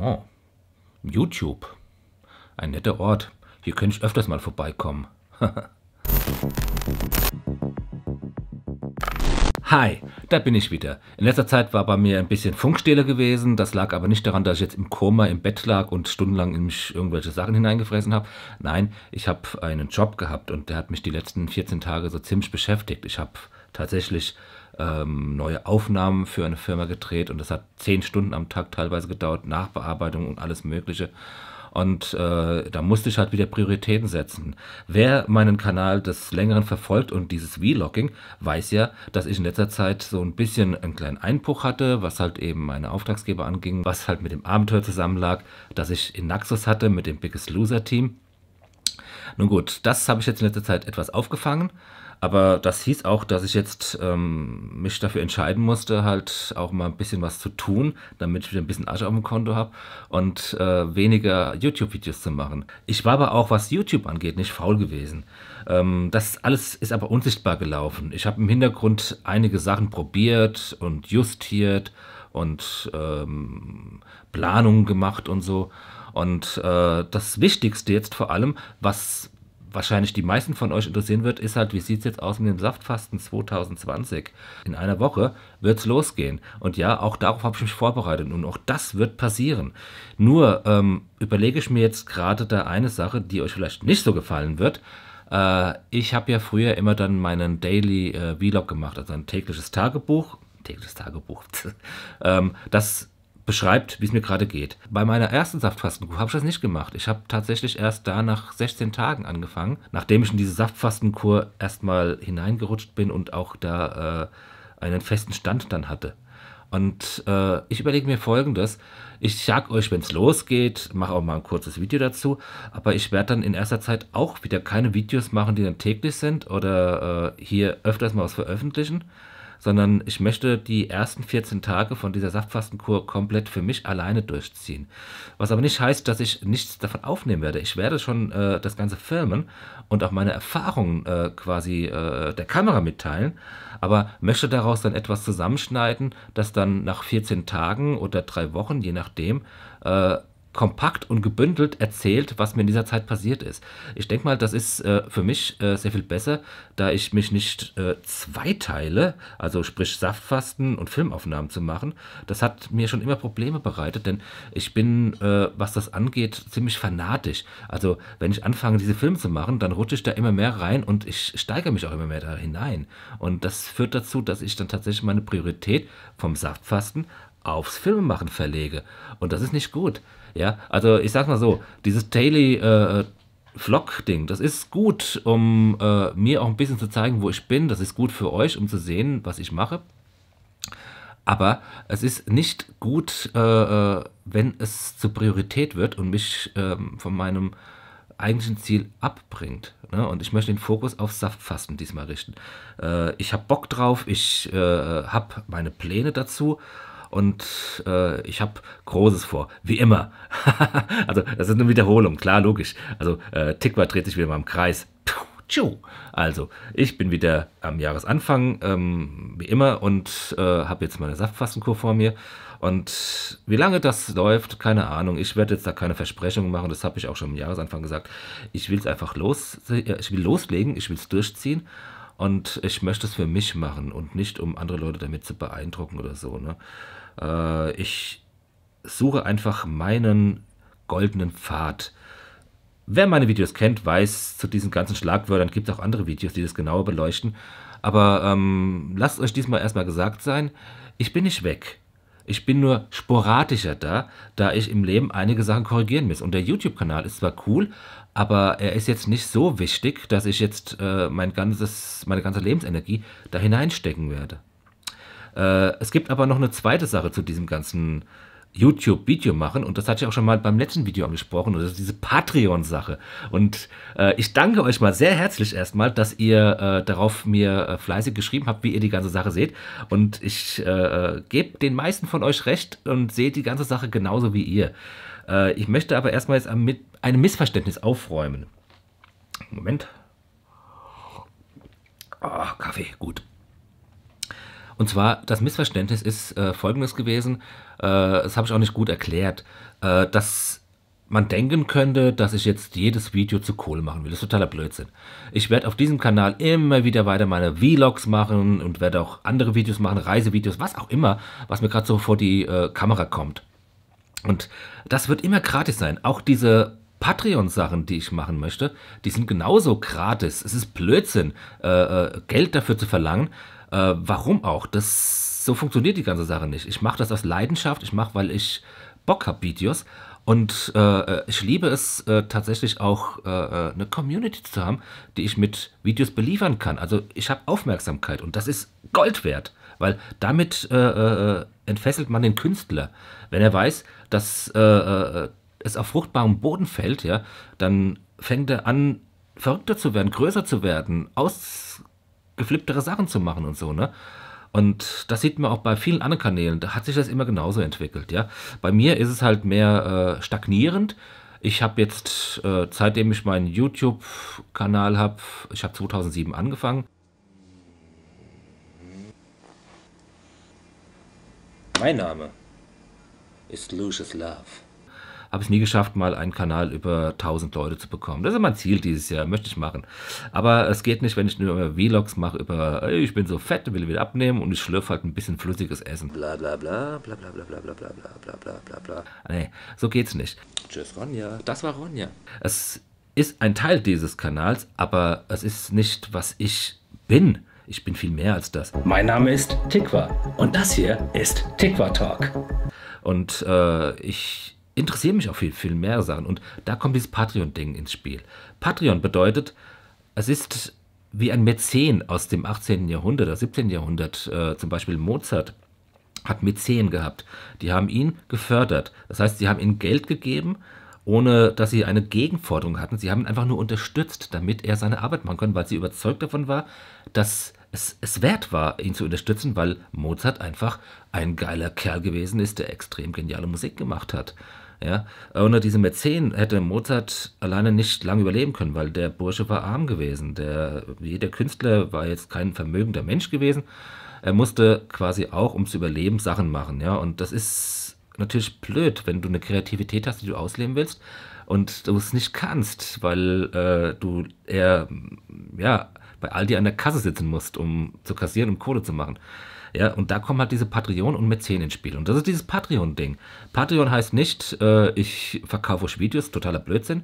Oh, YouTube. Ein netter Ort. Hier könnte ich öfters mal vorbeikommen. Hi, da bin ich wieder. In letzter Zeit war bei mir ein bisschen Funkstille gewesen. Das lag aber nicht daran, dass ich jetzt im Koma im Bett lag und stundenlang in mich irgendwelche Sachen hineingefressen habe. Nein, ich habe einen Job gehabt und der hat mich die letzten 14 Tage so ziemlich beschäftigt. Ich habe tatsächlich ähm, neue Aufnahmen für eine Firma gedreht und das hat zehn Stunden am Tag teilweise gedauert, Nachbearbeitung und alles Mögliche. Und äh, da musste ich halt wieder Prioritäten setzen. Wer meinen Kanal des Längeren verfolgt und dieses Vlogging, weiß ja, dass ich in letzter Zeit so ein bisschen einen kleinen Einbruch hatte, was halt eben meine Auftragsgeber anging, was halt mit dem Abenteuer zusammenlag, das ich in Naxos hatte mit dem Biggest Loser Team. Nun gut, das habe ich jetzt in letzter Zeit etwas aufgefangen. Aber das hieß auch, dass ich jetzt ähm, mich dafür entscheiden musste, halt auch mal ein bisschen was zu tun, damit ich wieder ein bisschen Asche auf dem Konto habe und äh, weniger YouTube-Videos zu machen. Ich war aber auch, was YouTube angeht, nicht faul gewesen. Ähm, das alles ist aber unsichtbar gelaufen. Ich habe im Hintergrund einige Sachen probiert und justiert und ähm, Planungen gemacht und so. Und äh, das Wichtigste jetzt vor allem, was wahrscheinlich die meisten von euch interessieren wird, ist halt, wie sieht es jetzt aus mit dem Saftfasten 2020? In einer Woche wird es losgehen. Und ja, auch darauf habe ich mich vorbereitet und auch das wird passieren. Nur ähm, überlege ich mir jetzt gerade da eine Sache, die euch vielleicht nicht so gefallen wird. Äh, ich habe ja früher immer dann meinen Daily äh, Vlog gemacht, also ein tägliches Tagebuch. Tägliches Tagebuch. ähm, das beschreibt, wie es mir gerade geht. Bei meiner ersten Saftfastenkur habe ich das nicht gemacht. Ich habe tatsächlich erst da nach 16 Tagen angefangen, nachdem ich in diese Saftfastenkur erstmal hineingerutscht bin und auch da äh, einen festen Stand dann hatte. Und äh, ich überlege mir folgendes. Ich sag euch, wenn es losgeht, mache auch mal ein kurzes Video dazu. Aber ich werde dann in erster Zeit auch wieder keine Videos machen, die dann täglich sind oder äh, hier öfters mal was veröffentlichen sondern ich möchte die ersten 14 Tage von dieser Saftfastenkur komplett für mich alleine durchziehen. Was aber nicht heißt, dass ich nichts davon aufnehmen werde. Ich werde schon äh, das Ganze filmen und auch meine Erfahrungen äh, quasi äh, der Kamera mitteilen, aber möchte daraus dann etwas zusammenschneiden, das dann nach 14 Tagen oder drei Wochen, je nachdem, äh, kompakt und gebündelt erzählt, was mir in dieser Zeit passiert ist. Ich denke mal, das ist äh, für mich äh, sehr viel besser, da ich mich nicht äh, zweiteile, also sprich Saftfasten und Filmaufnahmen zu machen. Das hat mir schon immer Probleme bereitet, denn ich bin, äh, was das angeht, ziemlich fanatisch. Also wenn ich anfange, diese Filme zu machen, dann rutsche ich da immer mehr rein und ich steigere mich auch immer mehr da hinein. Und das führt dazu, dass ich dann tatsächlich meine Priorität vom Saftfasten aufs Filmemachen verlege. Und das ist nicht gut. Ja, also ich sag mal so, dieses Daily äh, Vlog-Ding, das ist gut, um äh, mir auch ein bisschen zu zeigen, wo ich bin. Das ist gut für euch, um zu sehen, was ich mache. Aber es ist nicht gut, äh, äh wenn es zur Priorität wird und mich ähm, von meinem eigentlichen Ziel abbringt. Ne? Und ich möchte den Fokus auf Saftfasten diesmal richten. Äh, ich habe Bock drauf, ich äh, habe meine Pläne dazu und äh, ich habe Großes vor, wie immer. also das ist eine Wiederholung, klar, logisch. Also äh, Tikva dreht sich wieder mal im Kreis. Also, ich bin wieder am Jahresanfang, ähm, wie immer, und äh, habe jetzt meine Saftfastenkur vor mir. Und wie lange das läuft, keine Ahnung. Ich werde jetzt da keine Versprechungen machen, das habe ich auch schon am Jahresanfang gesagt. Ich will es einfach los, äh, ich will loslegen, ich will es durchziehen. Und ich möchte es für mich machen und nicht, um andere Leute damit zu beeindrucken oder so. Ne? Äh, ich suche einfach meinen goldenen Pfad. Wer meine Videos kennt, weiß, zu diesen ganzen Schlagwörtern gibt es auch andere Videos, die das genauer beleuchten. Aber ähm, lasst euch diesmal erstmal gesagt sein, ich bin nicht weg. Ich bin nur sporadischer da, da ich im Leben einige Sachen korrigieren muss. Und der YouTube-Kanal ist zwar cool, aber er ist jetzt nicht so wichtig, dass ich jetzt äh, mein ganzes, meine ganze Lebensenergie da hineinstecken werde. Äh, es gibt aber noch eine zweite Sache zu diesem ganzen YouTube-Video machen und das hatte ich auch schon mal beim letzten Video angesprochen und das ist diese Patreon-Sache. Und äh, ich danke euch mal sehr herzlich erstmal, dass ihr äh, darauf mir äh, fleißig geschrieben habt, wie ihr die ganze Sache seht. Und ich äh, äh, gebe den meisten von euch recht und sehe die ganze Sache genauso wie ihr. Äh, ich möchte aber erstmal jetzt mit einem Missverständnis aufräumen. Moment. Oh, Kaffee, gut. Und zwar, das Missverständnis ist äh, folgendes gewesen, äh, das habe ich auch nicht gut erklärt, äh, dass man denken könnte, dass ich jetzt jedes Video zu Kohle machen will. Das ist totaler Blödsinn. Ich werde auf diesem Kanal immer wieder weiter meine Vlogs machen und werde auch andere Videos machen, Reisevideos, was auch immer, was mir gerade so vor die äh, Kamera kommt. Und das wird immer gratis sein. Auch diese Patreon-Sachen, die ich machen möchte, die sind genauso gratis. Es ist Blödsinn, äh, äh Geld dafür zu verlangen. Äh, warum auch? Das, so funktioniert die ganze Sache nicht. Ich mache das aus Leidenschaft, ich mache, weil ich Bock habe, Videos. Und äh, äh, ich liebe es äh, tatsächlich auch äh, äh, eine Community zu haben, die ich mit Videos beliefern kann. Also ich habe Aufmerksamkeit und das ist Gold wert, weil damit äh, entfesselt man den Künstler. Wenn er weiß, dass es auf fruchtbarem Boden fällt, ja, dann fängt er an, verrückter zu werden, größer zu werden, aus geflipptere Sachen zu machen und so, ne? Und das sieht man auch bei vielen anderen Kanälen, da hat sich das immer genauso entwickelt, ja. Bei mir ist es halt mehr äh, stagnierend. Ich habe jetzt, äh, seitdem ich meinen YouTube-Kanal habe, ich habe 2007 angefangen. Mein Name ist Lucius Love habe ich nie geschafft, mal einen Kanal über 1000 Leute zu bekommen. Das ist mein Ziel dieses Jahr, möchte ich machen. Aber es geht nicht, wenn ich nur Vlogs mache über, ich bin so fett, will wieder abnehmen und ich schlürfe halt ein bisschen flüssiges Essen. Bla bla bla, bla bla bla bla bla bla bla bla bla bla. Nee, so geht's nicht. Tschüss Ronja, das war Ronja. Es ist ein Teil dieses Kanals, aber es ist nicht, was ich bin. Ich bin viel mehr als das. Mein Name ist Tikwa und das hier ist Tikwa Talk. Und äh, ich interessiere mich auch viel, viel mehr Sachen. Und da kommt dieses Patreon-Ding ins Spiel. Patreon bedeutet, es ist wie ein Mäzen aus dem 18. Jahrhundert oder 17. Jahrhundert, äh, zum Beispiel Mozart, hat Mäzen gehabt. Die haben ihn gefördert. Das heißt, sie haben ihm Geld gegeben, ohne dass sie eine Gegenforderung hatten. Sie haben ihn einfach nur unterstützt, damit er seine Arbeit machen konnte, weil sie überzeugt davon war, dass es, es wert war, ihn zu unterstützen, weil Mozart einfach ein geiler Kerl gewesen ist, der extrem geniale Musik gemacht hat. Ja? Ohne diese Mäzen hätte Mozart alleine nicht lange überleben können, weil der Bursche war arm gewesen. Der, jeder Künstler war jetzt kein vermögender Mensch gewesen. Er musste quasi auch, um zu überleben, Sachen machen. Ja? Und das ist natürlich blöd, wenn du eine Kreativität hast, die du ausleben willst und du es nicht kannst, weil äh, du eher ja, bei Aldi an der Kasse sitzen musst, um zu kassieren, um Kohle zu machen. Ja, und da kommen halt diese Patreon und Mäzen ins Spiel. Und das ist dieses Patreon-Ding. Patreon heißt nicht, äh, ich verkaufe euch Videos, totaler Blödsinn.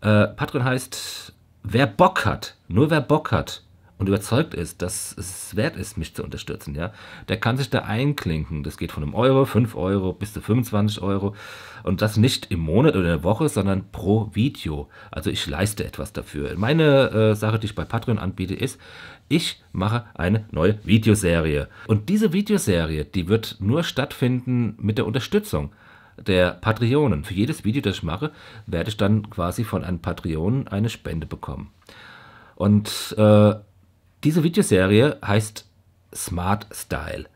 Äh, Patreon heißt, wer Bock hat, nur wer Bock hat, und überzeugt ist, dass es wert ist, mich zu unterstützen, ja, der kann sich da einklinken. Das geht von einem Euro, 5 Euro bis zu 25 Euro. Und das nicht im Monat oder in der Woche, sondern pro Video. Also ich leiste etwas dafür. Meine äh, Sache, die ich bei Patreon anbiete, ist, ich mache eine neue Videoserie. Und diese Videoserie, die wird nur stattfinden mit der Unterstützung der Patreonen. Für jedes Video, das ich mache, werde ich dann quasi von einem Patreon eine Spende bekommen. Und äh, diese Videoserie heißt Smart Style.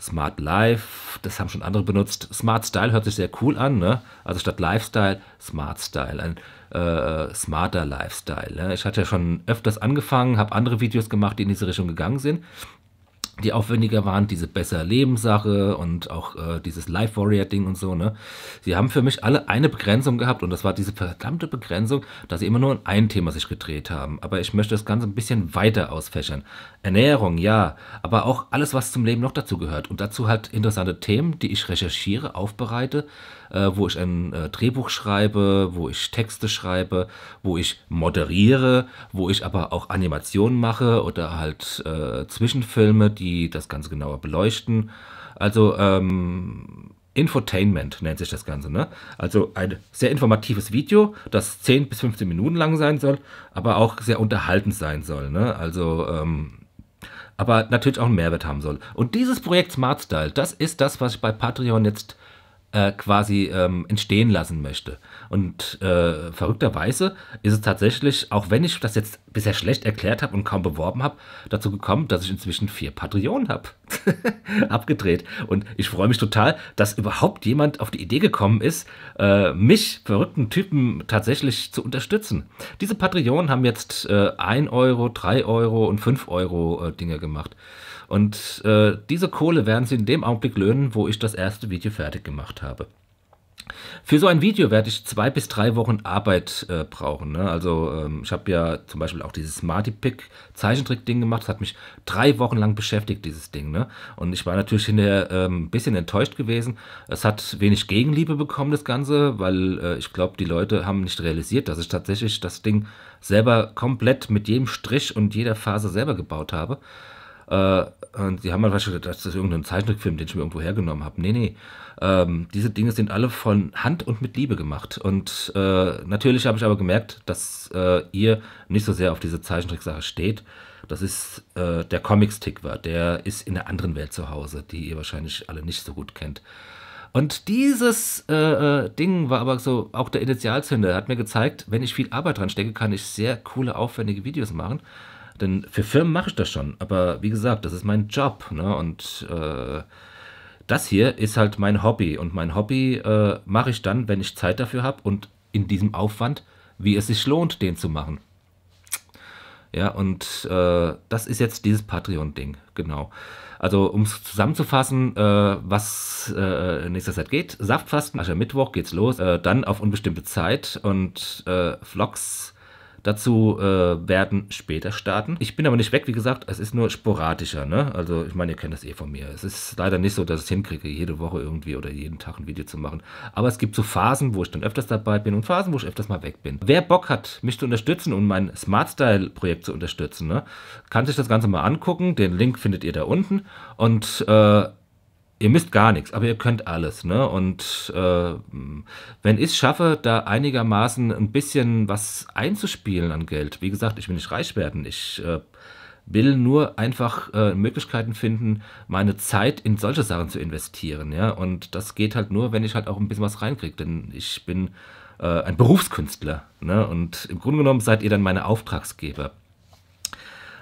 Smart Life, das haben schon andere benutzt. Smart Style hört sich sehr cool an, ne? Also statt Lifestyle, Smart Style, ein äh, äh smarter Lifestyle. Ne? Ich hatte ja schon öfters angefangen, habe andere Videos gemacht, die in diese Richtung gegangen sind die aufwendiger waren, diese besser Lebenssache und auch äh, dieses Life Warrior Ding und so, ne? Sie haben für mich alle eine Begrenzung gehabt und das war diese verdammte Begrenzung, dass sie immer nur in ein Thema sich gedreht haben. Aber ich möchte das Ganze ein bisschen weiter ausfächern. Ernährung, ja, aber auch alles, was zum Leben noch dazu gehört. Und dazu halt interessante Themen, die ich recherchiere, aufbereite, äh, wo ich ein äh, Drehbuch schreibe, wo ich Texte schreibe, wo ich moderiere, wo ich aber auch Animationen mache oder halt äh, Zwischenfilme, die die das Ganze genauer beleuchten. Also ähm, Infotainment nennt sich das Ganze. Ne? Also ein sehr informatives Video, das 10 bis 15 Minuten lang sein soll, aber auch sehr unterhaltend sein soll. Ne? Also, ähm, aber natürlich auch einen Mehrwert haben soll. Und dieses Projekt Smart Style, das ist das, was ich bei Patreon jetzt äh, quasi ähm, entstehen lassen möchte. Und äh, verrückterweise ist es tatsächlich, auch wenn ich das jetzt bisher schlecht erklärt habe und kaum beworben habe, dazu gekommen, dass ich inzwischen vier Patreonen habe. Abgedreht. Und ich freue mich total, dass überhaupt jemand auf die Idee gekommen ist, äh, mich, verrückten Typen, tatsächlich zu unterstützen. Diese Patreonen haben jetzt äh, 1 Euro, 3 Euro und 5 Euro äh, Dinge gemacht. Und äh, diese Kohle werden sie in dem Augenblick löhnen, wo ich das erste Video fertig gemacht gemacht habe. Für so ein Video werde ich zwei bis drei Wochen Arbeit äh, brauchen. Ne? Also ähm, ich habe ja zum Beispiel auch dieses Smarty Pick Zeichentrick-Ding gemacht. Das hat mich drei Wochen lang beschäftigt, dieses Ding. Ne? Und ich war natürlich hinterher ähm, ein bisschen enttäuscht gewesen. Es hat wenig Gegenliebe bekommen, das Ganze, weil äh, ich glaube, die Leute haben nicht realisiert, dass ich tatsächlich das Ding selber komplett mit jedem Strich und jeder Phase selber gebaut habe. Äh, und die haben mal wahrscheinlich gedacht, das ist irgendein Zeichentrickfilm, den ich mir irgendwo hergenommen habe. Nee, nee. Ähm, diese Dinge sind alle von Hand und mit Liebe gemacht. Und äh, natürlich habe ich aber gemerkt, dass äh, ihr nicht so sehr auf diese Zeichentricksache steht. Das ist äh, der Comic-Stick war. Der ist in der anderen Welt zu Hause, die ihr wahrscheinlich alle nicht so gut kennt. Und dieses äh, äh Ding war aber so auch der Initialzünder. Hat mir gezeigt, wenn ich viel Arbeit dran stecke, kann ich sehr coole, aufwendige Videos machen. Denn für Firmen mache ich das schon. Aber wie gesagt, das ist mein Job. Ne? Und äh, das hier ist halt mein Hobby. Und mein Hobby äh, mache ich dann, wenn ich Zeit dafür habe und in diesem Aufwand, wie es sich lohnt, den zu machen. Ja, und äh, das ist jetzt dieses Patreon-Ding, genau. Also, um es zusammenzufassen, äh, was äh, in nächster Zeit geht: Saftfasten, also Aschermittwoch geht's los, äh, dann auf unbestimmte Zeit und äh, Vlogs Dazu äh, werden später starten. Ich bin aber nicht weg, wie gesagt, es ist nur sporadischer. Ne? Also ich meine, ihr kennt das eh von mir. Es ist leider nicht so, dass ich es hinkriege, jede Woche irgendwie oder jeden Tag ein Video zu machen. Aber es gibt so Phasen, wo ich dann öfters dabei bin und Phasen, wo ich öfters mal weg bin. Wer Bock hat, mich zu unterstützen und mein Smart Style Projekt zu unterstützen, ne, kann sich das Ganze mal angucken. Den Link findet ihr da unten. Und äh, ihr müsst gar nichts, aber ihr könnt alles. Ne? Und äh, wenn ich es schaffe, da einigermaßen ein bisschen was einzuspielen an Geld, wie gesagt, ich will nicht reich werden, ich äh, will nur einfach äh, Möglichkeiten finden, meine Zeit in solche Sachen zu investieren. Ja? Und das geht halt nur, wenn ich halt auch ein bisschen was reinkriege, denn ich bin äh, ein Berufskünstler. Ne? Und im Grunde genommen seid ihr dann meine Auftragsgeber.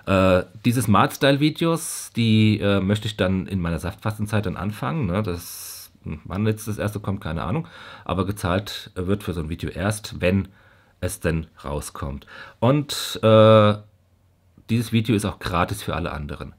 Äh, diese Smart Style Videos, die äh, möchte ich dann in meiner Saftfastenzeit dann anfangen. Ne? Das, hm, wann jetzt das erste kommt, keine Ahnung. Aber gezahlt wird für so ein Video erst, wenn es denn rauskommt. Und äh, dieses Video ist auch gratis für alle anderen.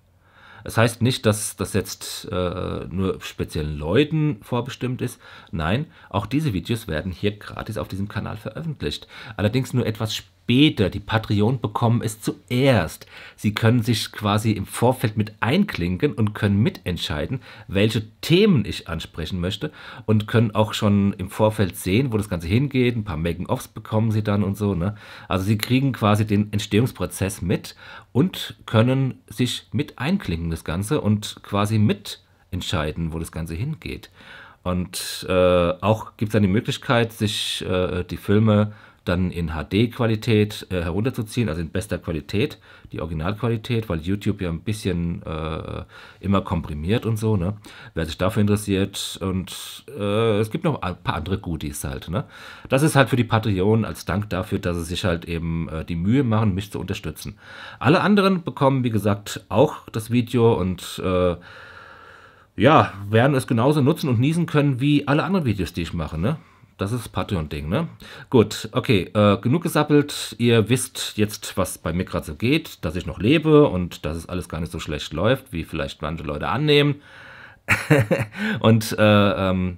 Das heißt nicht, dass das jetzt äh, nur speziellen Leuten vorbestimmt ist. Nein, auch diese Videos werden hier gratis auf diesem Kanal veröffentlicht. Allerdings nur etwas später später. Die Patreon bekommen es zuerst. Sie können sich quasi im Vorfeld mit einklinken und können mitentscheiden, welche Themen ich ansprechen möchte und können auch schon im Vorfeld sehen, wo das Ganze hingeht. Ein paar making ofs bekommen sie dann und so. Ne? Also sie kriegen quasi den Entstehungsprozess mit und können sich mit einklinken, das Ganze, und quasi mitentscheiden, wo das Ganze hingeht. Und äh, auch gibt es dann die Möglichkeit, sich äh, die Filme dann in HD-Qualität äh, herunterzuziehen, also in bester Qualität, die Originalqualität, weil YouTube ja ein bisschen äh, immer komprimiert und so, ne? Wer sich dafür interessiert und äh, es gibt noch ein paar andere Goodies halt, ne? Das ist halt für die Patreon als Dank dafür, dass sie sich halt eben äh, die Mühe machen, mich zu unterstützen. Alle anderen bekommen, wie gesagt, auch das Video und äh, ja, werden es genauso nutzen und niesen können wie alle anderen Videos, die ich mache, ne? Das ist Patreon-Ding, ne? Gut, okay, äh, genug gesappelt. Ihr wisst jetzt, was bei mir gerade so geht, dass ich noch lebe und dass es alles gar nicht so schlecht läuft, wie vielleicht manche Leute annehmen. und äh, ähm,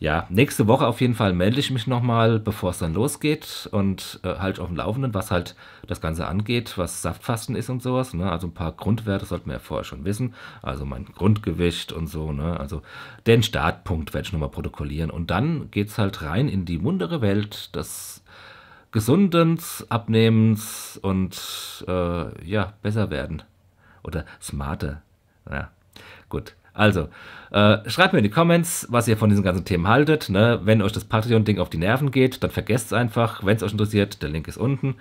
ja, nächste Woche auf jeden Fall melde ich mich nochmal, bevor es dann losgeht und äh, halt auf dem Laufenden, was halt das Ganze angeht, was Saftfasten ist und sowas. Ne? Also ein paar Grundwerte sollten wir ja vorher schon wissen. Also mein Grundgewicht und so. Ne? Also den Startpunkt werde ich nochmal protokollieren. Und dann geht es halt rein in die muntere Welt des Gesundens, Abnehmens und äh, ja, besser werden. Oder smarter. Ja, gut. Also, äh, schreibt mir in die Comments, was ihr von diesen ganzen Themen haltet. Ne? Wenn euch das Patreon-Ding auf die Nerven geht, dann vergesst es einfach. Wenn es euch interessiert, der Link ist unten.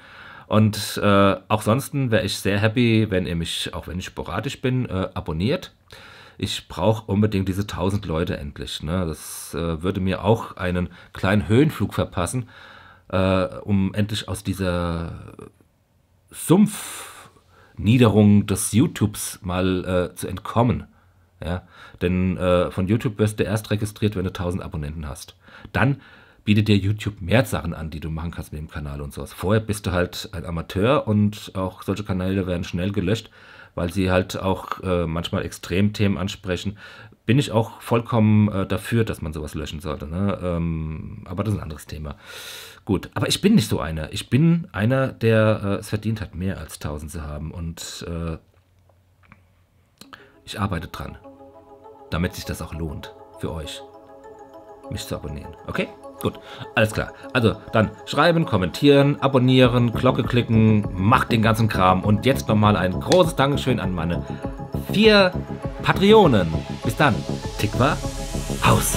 Und äh, auch sonst wäre ich sehr happy, wenn ihr mich, auch wenn ich sporadisch bin, äh, abonniert. Ich brauche unbedingt diese 1000 Leute endlich. Ne? Das äh, würde mir auch einen kleinen Höhenflug verpassen, äh, um endlich aus dieser Sumpfniederung des YouTubes mal äh, zu entkommen. Ja? Denn äh, von YouTube wirst du erst registriert, wenn du 1000 Abonnenten hast. Dann bietet dir YouTube mehr Sachen an, die du machen kannst mit dem Kanal und sowas. Vorher bist du halt ein Amateur und auch solche Kanäle werden schnell gelöscht, weil sie halt auch äh, manchmal Extremthemen ansprechen. Bin ich auch vollkommen äh, dafür, dass man sowas löschen sollte. Ne? Ähm, aber das ist ein anderes Thema. Gut, aber ich bin nicht so einer. Ich bin einer, der äh, es verdient hat, mehr als 1000 zu haben. Und äh, ich arbeite dran, damit sich das auch lohnt für euch, mich zu abonnieren. Okay? Gut, alles klar. Also dann schreiben, kommentieren, abonnieren, Glocke klicken, macht den ganzen Kram. Und jetzt nochmal ein großes Dankeschön an meine vier Patreonen. Bis dann. Tick war Haus.